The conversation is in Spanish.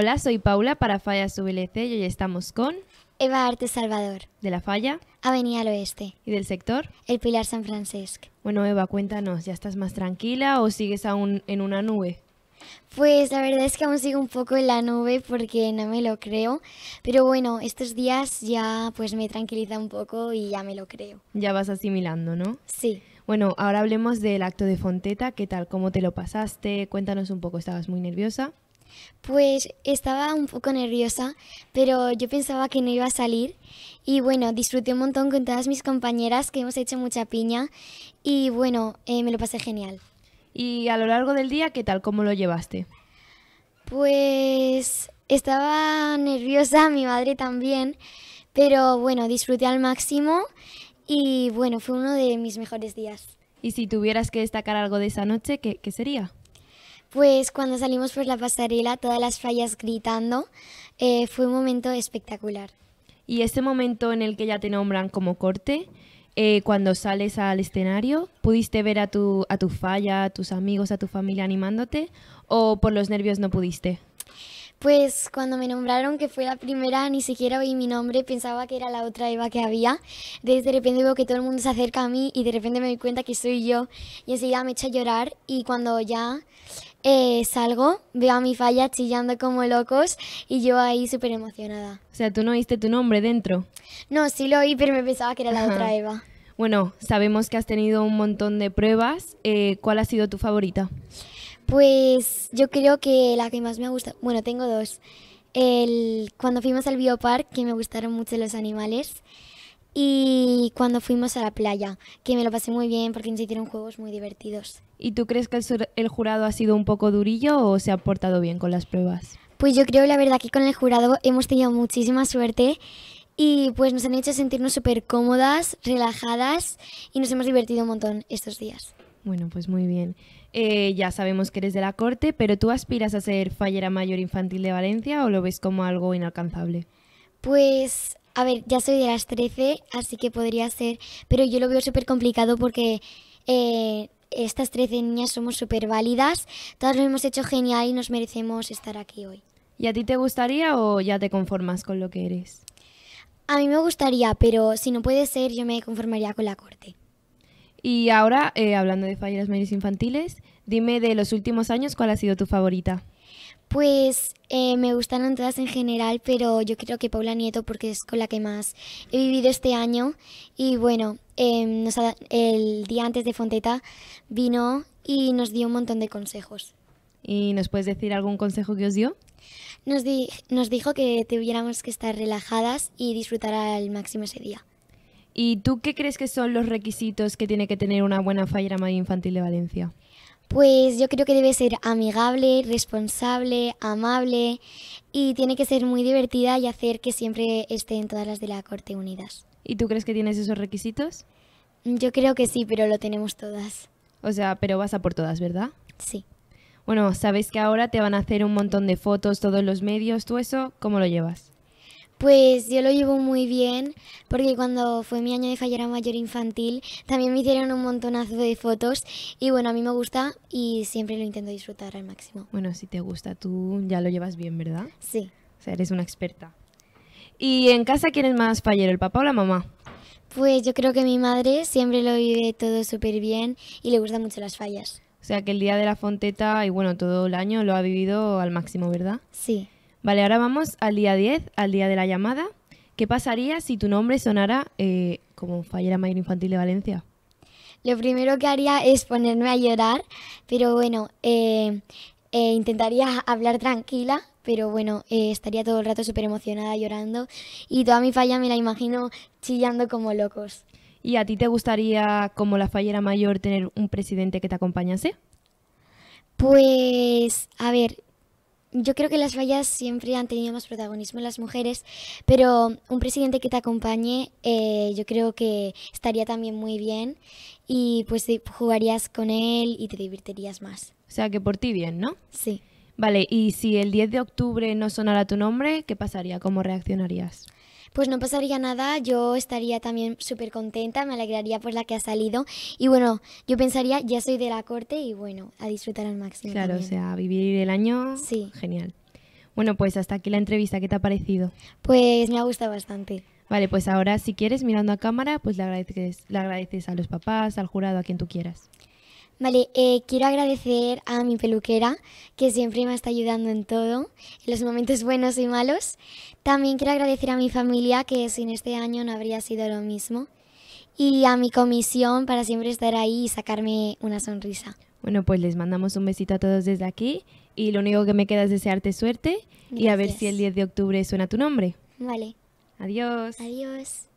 Hola, soy Paula para Fallas VLC y hoy estamos con... Eva Arte Salvador. ¿De la Falla? Avenida al Oeste. ¿Y del sector? El Pilar San Francisco. Bueno, Eva, cuéntanos, ¿ya estás más tranquila o sigues aún en una nube? Pues la verdad es que aún sigo un poco en la nube porque no me lo creo, pero bueno, estos días ya pues me tranquiliza un poco y ya me lo creo. Ya vas asimilando, ¿no? Sí. Bueno, ahora hablemos del acto de Fonteta, ¿qué tal? ¿Cómo te lo pasaste? Cuéntanos un poco, ¿estabas muy nerviosa? Pues estaba un poco nerviosa, pero yo pensaba que no iba a salir y bueno, disfruté un montón con todas mis compañeras que hemos hecho mucha piña y bueno, eh, me lo pasé genial. ¿Y a lo largo del día qué tal? ¿Cómo lo llevaste? Pues estaba nerviosa, mi madre también, pero bueno, disfruté al máximo y bueno, fue uno de mis mejores días. Y si tuvieras que destacar algo de esa noche, qué sería? Pues cuando salimos por la pasarela, todas las fallas gritando, eh, fue un momento espectacular. Y ese momento en el que ya te nombran como corte, eh, cuando sales al escenario, ¿pudiste ver a tu, a tu falla, a tus amigos, a tu familia animándote? ¿O por los nervios no pudiste? Pues cuando me nombraron que fue la primera, ni siquiera oí mi nombre, pensaba que era la otra Eva que había. De repente veo que todo el mundo se acerca a mí y de repente me doy cuenta que soy yo y enseguida me echa a llorar y cuando ya eh, salgo, veo a mi falla chillando como locos y yo ahí súper emocionada. O sea, ¿tú no oíste tu nombre dentro? No, sí lo oí, pero me pensaba que era la otra Eva. Bueno, sabemos que has tenido un montón de pruebas. Eh, ¿Cuál ha sido tu favorita? Pues yo creo que la que más me ha gustado, bueno, tengo dos. El, cuando fuimos al biopark, que me gustaron mucho los animales y cuando fuimos a la playa, que me lo pasé muy bien porque nos hicieron juegos muy divertidos. ¿Y tú crees que el, jurado ha sido un poco durillo o se ha portado bien con las pruebas? Pues yo creo la verdad que con el jurado hemos tenido muchísima suerte y pues nos han hecho sentirnos súper cómodas, relajadas y nos hemos divertido un montón estos días. Bueno, pues muy bien. Eh, ya sabemos que eres de la corte, pero ¿tú aspiras a ser fallera mayor infantil de Valencia o lo ves como algo inalcanzable? Pues a ver, ya soy de las 13, así que podría ser, pero yo lo veo súper complicado porque eh, estas 13 niñas somos súper válidas, todas lo hemos hecho genial y nos merecemos estar aquí hoy. ¿Y a ti te gustaría o ya te conformas con lo que eres? A mí me gustaría, pero si no puede ser, yo me conformaría con la corte. Y ahora, eh, hablando de fallas mayores infantiles, dime de los últimos años cuál ha sido tu favorita. Pues eh, me gustaron todas en general, pero yo creo que Paula Nieto porque es con la que más he vivido este año. Y bueno, em, nos el día antes de Fonteta vino y nos dio un montón de consejos. ¿Y nos puedes decir algún consejo que os dio? Nos, dijo que tuviéramos que estar relajadas y disfrutar al máximo ese día. ¿Y tú qué crees que son los requisitos que tiene que tener una buena fallera infantil de Valencia? Pues yo creo que debe ser amigable, responsable, amable y tiene que ser muy divertida y hacer que siempre estén todas las de la corte unidas. ¿Y tú crees que tienes esos requisitos? Yo creo que sí, pero lo tenemos todas. O sea, pero vas a por todas, ¿verdad? Sí. Bueno, sabes que ahora te van a hacer un montón de fotos todos los medios, ¿tú eso cómo lo llevas? Pues yo lo llevo muy bien, porque cuando fue mi año de fallera mayor infantil, también me hicieron un montonazo de fotos y bueno, a mí me gusta y siempre lo intento disfrutar al máximo. Bueno, si te gusta, tú ya lo llevas bien, ¿verdad? Sí. O sea, eres una experta. ¿Y en casa quién es más fallero, el papá o la mamá? Pues yo creo que mi madre siempre lo vive todo súper bien y le gustan mucho las fallas. O sea, que el día de la fonteta y bueno, todo el año lo ha vivido al máximo, ¿verdad? Sí. Vale, ahora vamos al día 10, al día de la llamada. ¿Qué pasaría si tu nombre sonara eh, como fallera mayor infantil de Valencia? Lo primero que haría es ponerme a llorar, pero bueno, eh, eh, intentaría hablar tranquila, pero bueno, estaría todo el rato súper emocionada llorando y toda mi falla me la imagino chillando como locos. ¿Y a ti te gustaría, como la fallera mayor, tener un presidente que te acompañase? Pues, a ver, yo creo que las vallas siempre han tenido más protagonismo en las mujeres, pero un presidente que te acompañe eh, yo creo que estaría también muy bien y pues jugarías con él y te divertirías más. O sea que por ti bien, ¿no? Sí. Vale, y si el 10 de octubre no sonara tu nombre, ¿qué pasaría? ¿Cómo reaccionarías? pues no pasaría nada, yo estaría también súper contenta, me alegraría por la que ha salido y bueno, yo pensaría, ya soy de la corte y bueno, a disfrutar al máximo. Claro, o sea, vivir el año, sí. genial. Bueno, pues hasta aquí la entrevista, ¿qué te ha parecido? Pues me ha gustado bastante. Vale, pues ahora si quieres, mirando a cámara, pues le agradeces, le agradeces a los papás, al jurado, a quien tú quieras. Vale, eh, quiero agradecer a mi peluquera que siempre me está ayudando en todo, en los momentos buenos y malos. También quiero agradecer a mi familia que sin este año no habría sido lo mismo. Y a mi comisión para siempre estar ahí y sacarme una sonrisa. Bueno, pues les mandamos un besito a todos desde aquí y lo único que me queda es desearte suerte y a ver si el 10 de octubre suena tu nombre. Vale. Adiós. Adiós.